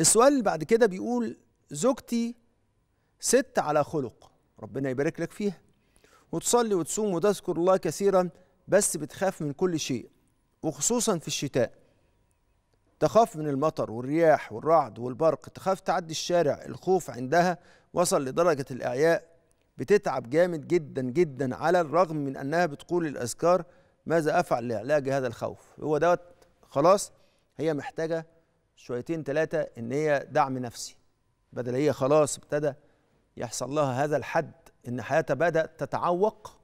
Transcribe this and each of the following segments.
السؤال اللي بعد كده بيقول زوجتي ست على خلق ربنا يبارك لك فيها وتصلي وتصوم وتذكر الله كثيرا بس بتخاف من كل شيء وخصوصا في الشتاء تخاف من المطر والرياح والرعد والبرق تخاف تعدي الشارع الخوف عندها وصل لدرجة الإعياء بتتعب جامد جدا جدا على الرغم من أنها بتقول الأذكار ماذا أفعل لعلاج هذا الخوف هو دوت خلاص هي محتاجة شويتين ثلاثه ان هي دعم نفسي بدل هي خلاص ابتدى يحصل لها هذا الحد ان حياتها بدات تتعوق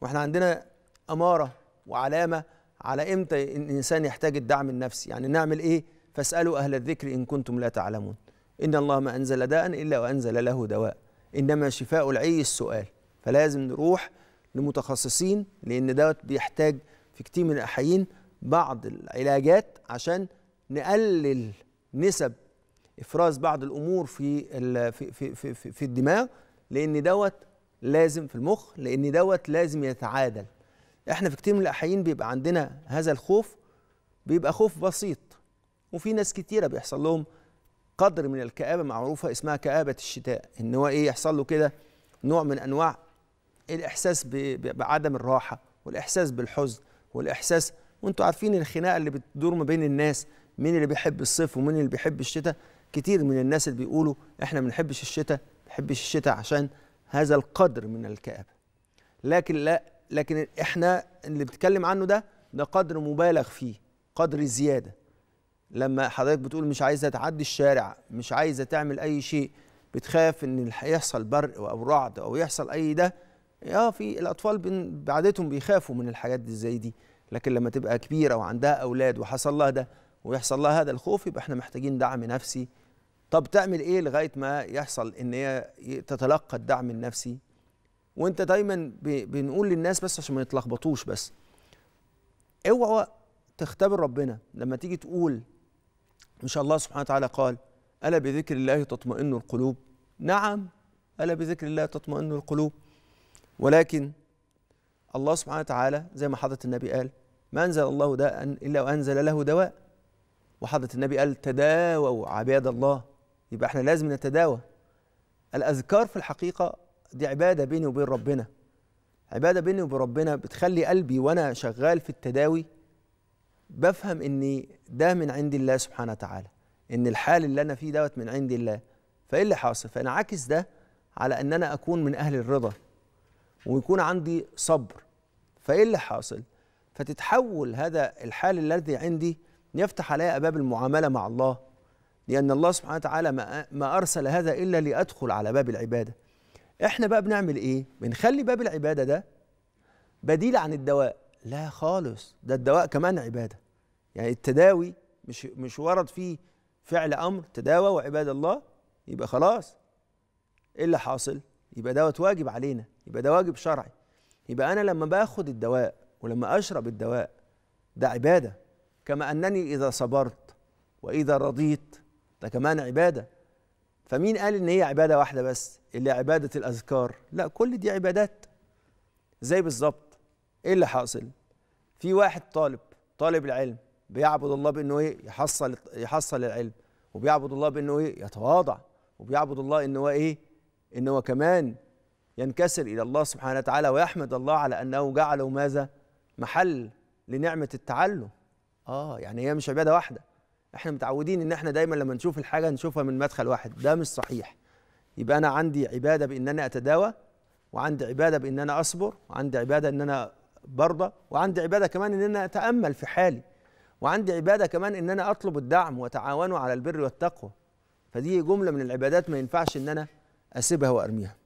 واحنا عندنا اماره وعلامه على امتى إن الانسان يحتاج الدعم النفسي يعني نعمل ايه فاسالوا اهل الذكر ان كنتم لا تعلمون ان الله ما انزل داء الا وانزل له دواء انما شفاء العي السؤال فلازم نروح لمتخصصين لان دوت بيحتاج في كتير من الاحيان بعض العلاجات عشان نقلل نسب افراز بعض الامور في في في في, في الدماغ لان دوت لازم في المخ لان دوت لازم يتعادل احنا في كتير من الاحيان بيبقى عندنا هذا الخوف بيبقى خوف بسيط وفي ناس كتيره بيحصل لهم قدر من الكآبه معروفه اسمها كآبه الشتاء ان هو ايه يحصل له كده نوع من انواع الاحساس بعدم الراحه والاحساس بالحزن والاحساس وانتوا عارفين الخناقه اللي بتدور ما بين الناس مين اللي بيحب الصيف ومين اللي بيحب الشتاء كتير من الناس اللي بيقولوا احنا ما بنحبش الشتاء ما بنحبش الشتاء عشان هذا القدر من الكآبة لكن لا لكن احنا اللي بنتكلم عنه ده ده قدر مبالغ فيه قدر زيادة لما حضرتك بتقول مش عايزة تعدي الشارع مش عايزة تعمل أي شيء بتخاف إن يحصل برق أو رعد أو يحصل أي ده اه في الأطفال بعادتهم بيخافوا من الحاجات دي زي دي لكن لما تبقى كبيرة وعندها أولاد وحصل لها ده ويحصل لها هذا الخوف يبقى احنا محتاجين دعم نفسي طب تعمل ايه لغايه ما يحصل ان هي تتلقى الدعم النفسي وانت دايما بنقول للناس بس عشان ما يتلخبطوش بس اوعى تختبر ربنا لما تيجي تقول مش الله سبحانه وتعالى قال الا بذكر الله تطمئن القلوب نعم الا بذكر الله تطمئن القلوب ولكن الله سبحانه وتعالى زي ما حضرة النبي قال ما أنزل الله داء إلا وأنزل له دواء وحضرة النبي قال تداووا عباد الله يبقى احنا لازم نتداوى الأذكار في الحقيقة دي عبادة بيني وبين ربنا عبادة بيني وبين ربنا بتخلي قلبي وأنا شغال في التداوي بفهم إن ده من عند الله سبحانه وتعالى إن الحال اللي أنا فيه دوت من عند الله فإيه اللي حاصل؟ فأنا عاكس ده على إن أنا أكون من أهل الرضا ويكون عندي صبر فإيه اللي حاصل؟ فتتحول هذا الحال الذي عندي يفتح علي أباب المعاملة مع الله لأن الله سبحانه وتعالى ما أرسل هذا إلا لأدخل على باب العبادة إحنا بقى بنعمل إيه؟ بنخلي باب العبادة ده بديل عن الدواء لا خالص ده الدواء كمان عبادة يعني التداوي مش مش ورد فيه فعل أمر تداوى وعباد الله يبقى خلاص إيه اللي حاصل؟ يبقى دوت واجب علينا يبقى ده واجب شرعي يبقى أنا لما باخد الدواء ولما أشرب الدواء ده عبادة كما أنني إذا صبرت وإذا رضيت ده كمان عبادة فمين قال إن هي عبادة واحدة بس اللي عبادة الأذكار لا كل دي عبادات زي بالظبط إيه اللي حاصل في واحد طالب طالب العلم بيعبد الله بانه ايه يحصل يحصل العلم وبيعبد الله بانه ايه يتواضع وبيعبد الله أنه ايه أنه هو كمان ينكسر الى الله سبحانه وتعالى ويحمد الله على انه جعله ماذا محل لنعمه التعلم اه يعني هي مش عباده واحده احنا متعودين ان احنا دايما لما نشوف الحاجه نشوفها من مدخل واحد ده مش صحيح يبقى انا عندي عباده بان انا اتداوى وعندي عباده بان انا اصبر وعندي عباده ان انا برضى وعندي عباده كمان ان انا اتامل في حالي وعندي عباده كمان ان انا اطلب الدعم وتعاونوا على البر والتقوى فدي جمله من العبادات ما ينفعش ان انا اسيبها وارميها